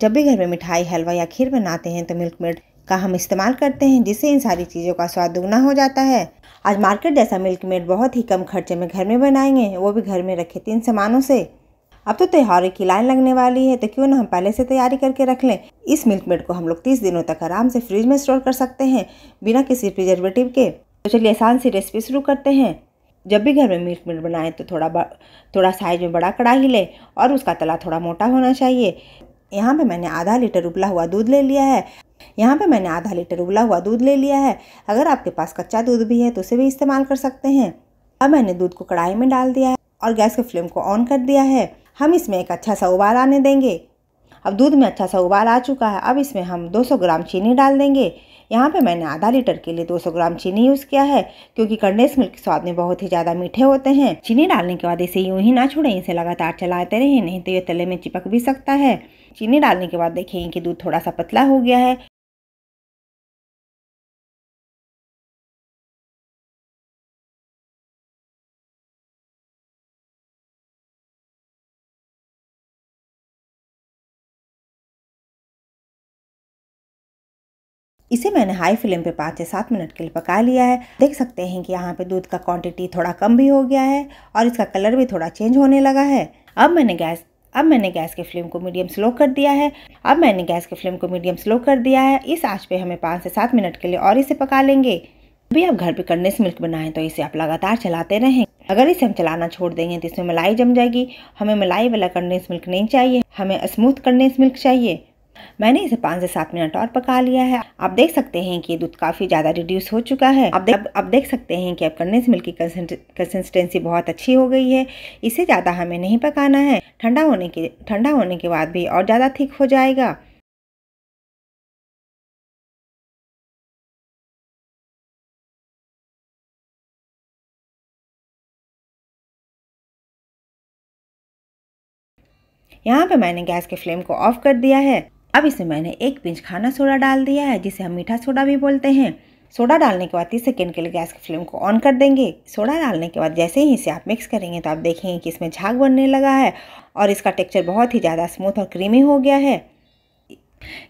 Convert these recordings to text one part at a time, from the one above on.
जब भी घर में मिठाई हलवा या खीर बनाते हैं तो मिल्क मेड का हम इस्तेमाल करते हैं जिससे इन सारी चीज़ों का स्वाद दुगना हो जाता है आज मार्केट जैसा मिल्क मेड बहुत ही कम खर्चे में घर में बनाएंगे वो भी घर में रखे तीन सामानों से अब तो त्योहारों की लाइन लगने वाली है तो क्यों ना हम पहले से तैयारी करके रख लें इस मिल्क मेड को हम लोग तीस दिनों तक आराम से फ्रिज में स्टोर कर सकते हैं बिना किसी प्रिजर्वेटिव के तो चलिए आसान सी रेसिपी शुरू करते हैं जब भी घर में मिल्क मेड बनाएं तो थोड़ा थोड़ा साइज में बड़ा कड़ाही लें और उसका तला थोड़ा मोटा होना चाहिए यहाँ पे मैंने आधा लीटर उबला हुआ दूध ले लिया है यहाँ पे मैंने आधा लीटर उबला हुआ दूध ले लिया है अगर आपके पास कच्चा दूध भी है तो उसे भी इस्तेमाल कर सकते हैं अब मैंने दूध को कढ़ाई में डाल दिया है और गैस के फ्लेम को ऑन कर दिया है हम इसमें एक अच्छा सा उबाल आने देंगे अब दूध में अच्छा सा उबाल आ चुका है अब इसमें हम 200 ग्राम चीनी डाल देंगे यहाँ पे मैंने आधा लीटर के लिए 200 ग्राम चीनी यूज़ किया है क्योंकि कंडेंस मिल्क के स्वाद में बहुत ही ज़्यादा मीठे होते हैं चीनी डालने के बाद इसे यूँ ही ना छोड़ें इसे लगातार चलाते रहें नहीं तो ये तले में चिपक भी सकता है चीनी डालने के बाद देखेंगे कि दूध थोड़ा सा पतला हो गया है इसे मैंने हाई फ्लेम पे पाँच से सात मिनट के लिए पका लिया है देख सकते हैं कि यहाँ पे दूध का क्वांटिटी थोड़ा कम भी हो गया है और इसका कलर भी थोड़ा चेंज होने लगा है अब मैंने गैस अब मैंने गैस के फ्लेम को मीडियम स्लो कर दिया है अब मैंने गैस के फ्लेम को मीडियम स्लो कर दिया है इस आँच पे हमें पाँच से सात मिनट के लिए और इसे पका लेंगे अभी आप घर पे कंडेंस मिल्क बनाएं तो इसे आप लगातार चलाते रहें अगर इसे हम चलाना छोड़ देंगे तो इसमें मलाई जम जाएगी हमें मलाई वाला कंडेंस मिल्क नहीं चाहिए हमें स्मूथ कंडेंस मिल्क चाहिए मैंने इसे पाँच से सात मिनट और पका लिया है आप देख सकते हैं कि दूध काफ़ी ज़्यादा रिड्यूस हो चुका है आप देख अब, आप देख सकते हैं कि अब कंडेंस मिल्क की कंसिस्टेंसी बहुत अच्छी हो गई है इसे ज़्यादा हमें नहीं पकाना है ठंडा होने के ठंडा होने के बाद भी और ज़्यादा थिक हो जाएगा यहाँ पे मैंने गैस के फ्लेम को ऑफ कर दिया है अब इसमें मैंने एक पिंच खाना सोडा डाल दिया है जिसे हम मीठा सोडा भी बोलते हैं सोडा डालने के बाद तीस सेकेंड के लिए गैस की फ्लेम को ऑन कर देंगे सोडा डालने के बाद जैसे ही इसे आप मिक्स करेंगे तो आप देखेंगे कि इसमें झाग बनने लगा है और इसका टेक्स्चर बहुत ही ज़्यादा स्मूथ और क्रीमी हो गया है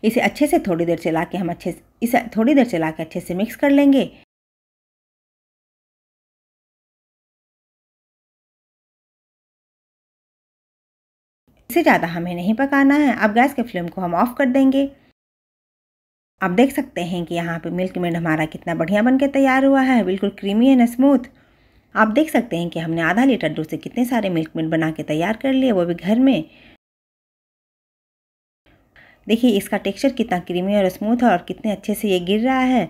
इसे अच्छे से थोड़ी देर चला के हम अच्छे इसे थोड़ी देर चला के अच्छे से मिक्स कर लेंगे इसे ज़्यादा हमें नहीं पकाना है अब गैस के फ्लेम को हम ऑफ़ कर देंगे आप देख सकते हैं कि यहाँ पे मिल्क मेड हमारा कितना बढ़िया बनके तैयार हुआ है बिल्कुल क्रीमी एंड स्मूथ आप देख सकते हैं कि हमने आधा लीटर दूध से कितने सारे मिल्क मेड बना के तैयार कर लिए वो भी घर में देखिए इसका टेक्सचर कितना क्रीमी और स्मूथ है और कितने अच्छे से ये गिर रहा है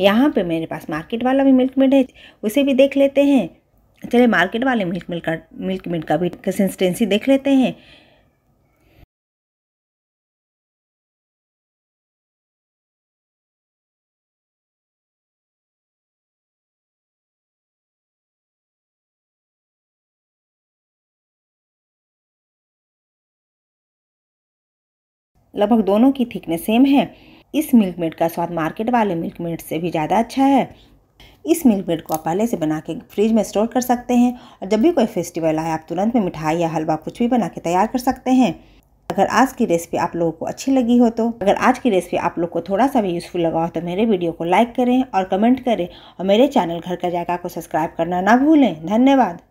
यहाँ पे मेरे पास मार्केट वाला भी मिल्क मेड है उसे भी देख लेते हैं चलिए मार्केट वाले मिल्क मिल्क का मिल्क मेड का भी कंसिस्टेंसी देख लेते हैं लगभग दोनों की थिकनेस सेम है इस मिल्क मेड का स्वाद मार्केट वाले मिल्क मेड से भी ज़्यादा अच्छा है इस मिल्क मेड को आप पहले से बना के फ्रिज में स्टोर कर सकते हैं और जब भी कोई फेस्टिवल आए आप तुरंत में मिठाई या हलवा कुछ भी बना के तैयार कर सकते हैं अगर आज की रेसिपी आप लोगों को अच्छी लगी हो तो अगर आज की रेसिपी आप लोग को थोड़ा सा भी यूज़फुल लगा हो तो मेरे वीडियो को लाइक करें और कमेंट करें और मेरे चैनल घर का जायका को सब्सक्राइब करना ना भूलें धन्यवाद